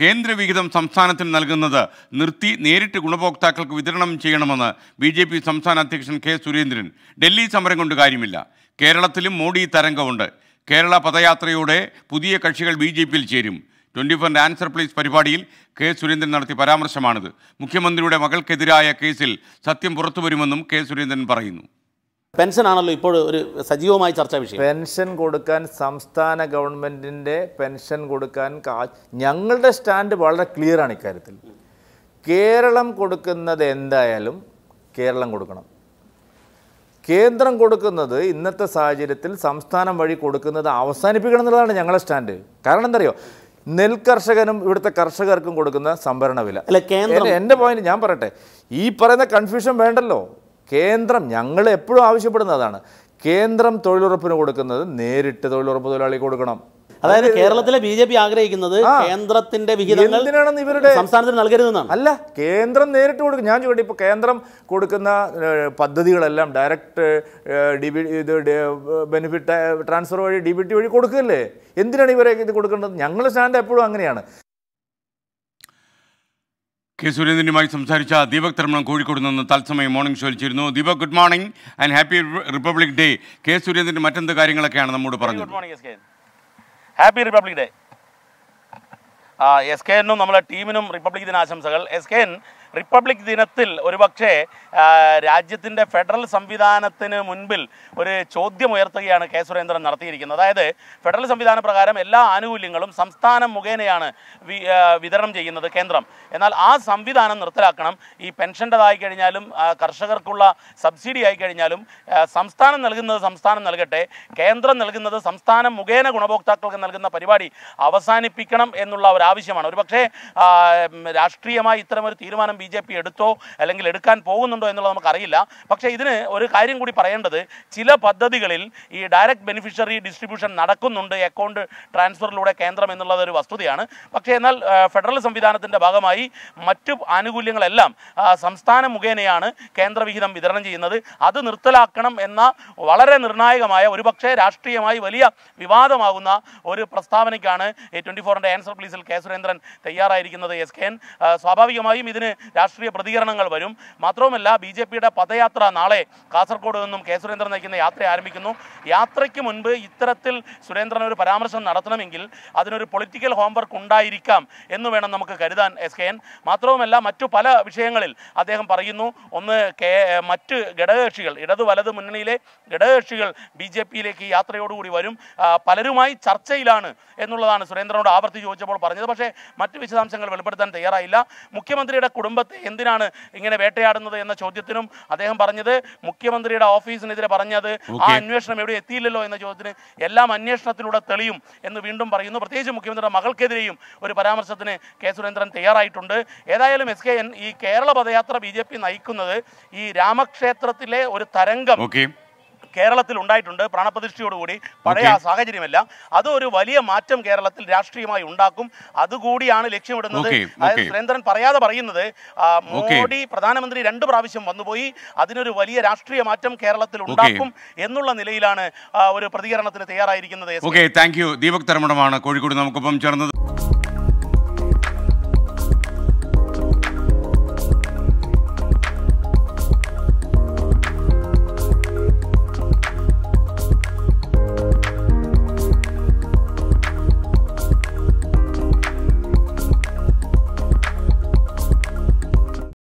കേന്ദ്ര വിഹിതം സംസ്ഥാനത്തിന് നൽകുന്നത് നിർത്തി നേരിട്ട് ഗുണഭോക്താക്കൾക്ക് വിതരണം ചെയ്യണമെന്ന് ബി ജെ പി സംസ്ഥാന അധ്യക്ഷൻ കെ സുരേന്ദ്രൻ ഡൽഹി സമരം കൊണ്ട് കാര്യമില്ല കേരളത്തിലും മോഡി തരംഗമുണ്ട് കേരള പദയാത്രയോടെ പുതിയ കക്ഷികൾ ബി ജെ പിയിൽ ചേരും ട്വൻറ്റി ഫോറിൻ്റെ ആൻസർ പ്ലീസ് പരിപാടിയിൽ കെ സുരേന്ദ്രൻ നടത്തിയ പരാമർശമാണിത് മുഖ്യമന്ത്രിയുടെ മകൾക്കെതിരായ കേസിൽ സത്യം പുറത്തുവരുമെന്നും കെ സുരേന്ദ്രൻ പറയുന്നു പെൻഷൻ ആണല്ലോ ഇപ്പോൾ ഒരു സജീവമായ ചർച്ചാ വിഷയം പെൻഷൻ കൊടുക്കാൻ സംസ്ഥാന ഗവൺമെൻറ്റിൻ്റെ പെൻഷൻ കൊടുക്കാൻ ഞങ്ങളുടെ സ്റ്റാൻഡ് വളരെ ക്ലിയർ ആണ് ഇക്കാര്യത്തിൽ കേരളം കൊടുക്കുന്നത് എന്തായാലും കേരളം കൊടുക്കണം കേന്ദ്രം കൊടുക്കുന്നത് ഇന്നത്തെ സാഹചര്യത്തിൽ സംസ്ഥാനം വഴി കൊടുക്കുന്നത് അവസാനിപ്പിക്കണം എന്നുള്ളതാണ് ഞങ്ങളുടെ സ്റ്റാൻഡ് കാരണം എന്തറിയോ നെൽകർഷകനും ഇവിടുത്തെ കർഷകർക്കും കൊടുക്കുന്ന സംഭരണ വില അല്ല കേന്ദ്രം എൻ്റെ പോയിന്റ് ഞാൻ പറയട്ടെ ഈ പറയുന്ന കൺഫ്യൂഷൻ വേണ്ടല്ലോ കേന്ദ്രം ഞങ്ങൾ എപ്പോഴും ആവശ്യപ്പെടുന്നതാണ് കേന്ദ്രം തൊഴിലുറപ്പിന് കൊടുക്കുന്നത് നേരിട്ട് തൊഴിലുറപ്പ് തൊഴിലാളി കൊടുക്കണം അതായത് കേരളത്തിലെ ബി ജെ പി ആഗ്രഹിക്കുന്നത് കേന്ദ്രത്തിന്റെ വിഹിതങ്ങൾ ഇവരുടെ സംസ്ഥാനത്തിന് നൽകരുതെന്നാണ് അല്ല കേന്ദ്രം നേരിട്ട് കൊടുക്കും ഞാൻ ചോദിക്കട്ടെ ഇപ്പോൾ കേന്ദ്രം കൊടുക്കുന്ന പദ്ധതികളെല്ലാം ഡയറക്റ്റ് ഡി ബി ഇത് ബെനിഫിറ്റ് ട്രാൻസ്ഫർ വഴി ഡി ബി ടി വഴി കൊടുക്കുകയല്ലേ എന്തിനാണ് ഇവരെ ഇത് കൊടുക്കേണ്ടത് ഞങ്ങളുടെ സ്റ്റാൻഡ് എപ്പോഴും അങ്ങനെയാണ് കെ സുരേന്ദ്രനുമായി സംസാരിച്ച ദീപക് തർമ്മണം കോഴിക്കോട് നിന്ന് തത്സമയം മോർണിംഗ് ഷോയിൽ ചേരുന്നു Deepak good morning and happy republic day K Surendran മറ്റെന്ത് കാര്യങ്ങളൊക്കെയാണ് നമ്മോട് പറഞ്ഞത് good morning happy republic day S K എന്നും നമ്മളെ ടീമിനും റിപ്പബ്ലിക് ദിനാശംസകൾ എസ് കെ എൻ റിപ്പബ്ലിക് ദിനത്തിൽ ഒരുപക്ഷെ രാജ്യത്തിൻ്റെ ഫെഡറൽ സംവിധാനത്തിന് മുൻപിൽ ഒരു ചോദ്യം ഉയർത്തുകയാണ് കെ സുരേന്ദ്രൻ നടത്തിയിരിക്കുന്നത് അതായത് ഫെഡറൽ സംവിധാന പ്രകാരം എല്ലാ ആനുകൂല്യങ്ങളും സംസ്ഥാനം മുഖേനയാണ് വിതരണം ചെയ്യുന്നത് കേന്ദ്രം എന്നാൽ ആ സംവിധാനം നിർത്തലാക്കണം ഈ പെൻഷൻ്റെതായി കഴിഞ്ഞാലും കർഷകർക്കുള്ള സബ്സിഡി ആയി കഴിഞ്ഞാലും സംസ്ഥാനം നൽകുന്നത് സംസ്ഥാനം നൽകട്ടെ കേന്ദ്രം നൽകുന്നത് സംസ്ഥാനം മുഖേന ഗുണഭോക്താക്കൾക്ക് നൽകുന്ന പരിപാടി അവസാനിപ്പിക്കണം എന്നുള്ള ഒരു ആവശ്യമാണ് ഒരുപക്ഷേ രാഷ്ട്രീയമായി ഇത്തരമൊരു തീരുമാനം ബി ജെ പി എടുത്തോ അല്ലെങ്കിൽ എടുക്കാൻ പോകുന്നുണ്ടോ എന്നുള്ളത് നമുക്കറിയില്ല പക്ഷേ ഇതിന് ഒരു കാര്യം കൂടി പറയേണ്ടത് ചില പദ്ധതികളിൽ ഈ ഡയറക്റ്റ് ബെനിഫിഷ്യറി ഡിസ്ട്രിബ്യൂഷൻ നടക്കുന്നുണ്ട് അക്കൗണ്ട് ട്രാൻസ്ഫറിലൂടെ കേന്ദ്രം എന്നുള്ളത് ഒരു വസ്തുതയാണ് പക്ഷേ എന്നാൽ ഫെഡറൽ സംവിധാനത്തിൻ്റെ ഭാഗമായി മറ്റു ആനുകൂല്യങ്ങളെല്ലാം സംസ്ഥാന മുഖേനയാണ് കേന്ദ്രവിഹിതം വിതരണം ചെയ്യുന്നത് അത് നിർത്തലാക്കണം എന്ന വളരെ നിർണായകമായ ഒരുപക്ഷെ രാഷ്ട്രീയമായി വലിയ വിവാദമാകുന്ന ഒരു പ്രസ്താവനയ്ക്കാണ് ട്വൻറ്റി ഫോറിൻ്റെ ആൻസർ പ്ലീസിൽ കെ സുരേന്ദ്രൻ തയ്യാറായിരിക്കുന്നത് എസ് കെ എൻ സ്വാഭാവികമായും ഇതിന് രാഷ്ട്രീയ പ്രതികരണങ്ങൾ വരും മാത്രവുമല്ല ബി ജെ പിയുടെ പദയാത്ര നാളെ കാസർഗോഡ് നിന്നും കെ സുരേന്ദ്രൻ നയിക്കുന്ന യാത്ര ആരംഭിക്കുന്നു യാത്രയ്ക്ക് മുൻപ് ഇത്തരത്തിൽ സുരേന്ദ്രൻ ഒരു പരാമർശം നടത്തണമെങ്കിൽ അതിനൊരു പൊളിറ്റിക്കൽ ഹോംവർക്ക് ഉണ്ടായിരിക്കാം എന്ന് വേണം നമുക്ക് കരുതാൻ എസ് കെ എൻ മാത്രവുമല്ല മറ്റു പല വിഷയങ്ങളിൽ അദ്ദേഹം പറയുന്നു ഒന്ന് കെ മറ്റ് ഘടകകക്ഷികൾ ഇടതു വലത് മുന്നണിയിലെ ഘടകകക്ഷികൾ ബി ജെ പിയിലേക്ക് യാത്രയോടുകൂടി വരും പലരുമായി ചർച്ചയിലാണ് എന്നുള്ളതാണ് സുരേന്ദ്രനോട് ആവർത്തി ചോദിച്ചപ്പോൾ പറഞ്ഞത് പക്ഷേ മറ്റ് വിശദാംശങ്ങൾ വെളിപ്പെടുത്താൻ തയ്യാറായില്ല മുഖ്യമന്ത്രിയുടെ കുടുംബ കുടുംബത്തെ എന്തിനാണ് ഇങ്ങനെ വേട്ടയാടുന്നത് എന്ന ചോദ്യത്തിനും അദ്ദേഹം പറഞ്ഞത് മുഖ്യമന്ത്രിയുടെ ഓഫീസിനെതിരെ പറഞ്ഞത് ആ അന്വേഷണം എവിടെ എത്തിയില്ലല്ലോ എന്ന ചോദ്യത്തിന് എല്ലാം അന്വേഷണത്തിലൂടെ തെളിയും എന്ന് വീണ്ടും പറയുന്നു പ്രത്യേകിച്ച് മുഖ്യമന്ത്രിയുടെ മകൾക്കെതിരെയും ഒരു പരാമർശത്തിന് കെ സുരേന്ദ്രൻ തയ്യാറായിട്ടുണ്ട് ഏതായാലും എസ് കെ എൻ ഈ കേരള പദയാത്ര ബി നയിക്കുന്നത് ഈ രാമക്ഷേത്രത്തിലെ ഒരു തരംഗം കേരളത്തിൽ ഉണ്ടായിട്ടുണ്ട് പ്രാണപ്രതിഷ്ഠയോടുകൂടി പഴയ ആ സാഹചര്യമല്ല അത് ഒരു വലിയ മാറ്റം കേരളത്തിൽ രാഷ്ട്രീയമായി ഉണ്ടാക്കും അതുകൂടിയാണ് ലക്ഷ്യമിടുന്നത് അതായത് സുരേന്ദ്രൻ പറയാതെ പറയുന്നത് മോഡി പ്രധാനമന്ത്രി രണ്ട് പ്രാവശ്യം വന്നുപോയി അതിനൊരു വലിയ രാഷ്ട്രീയ മാറ്റം കേരളത്തിൽ ഉണ്ടാക്കും എന്നുള്ള നിലയിലാണ് ഒരു പ്രതികരണത്തിന് തയ്യാറായിരിക്കുന്നത് ഓക്കെ താങ്ക് യു ദീപക് തരമണമാണ് കോഴിക്കോട് നമുക്കൊപ്പം ചേർന്നത്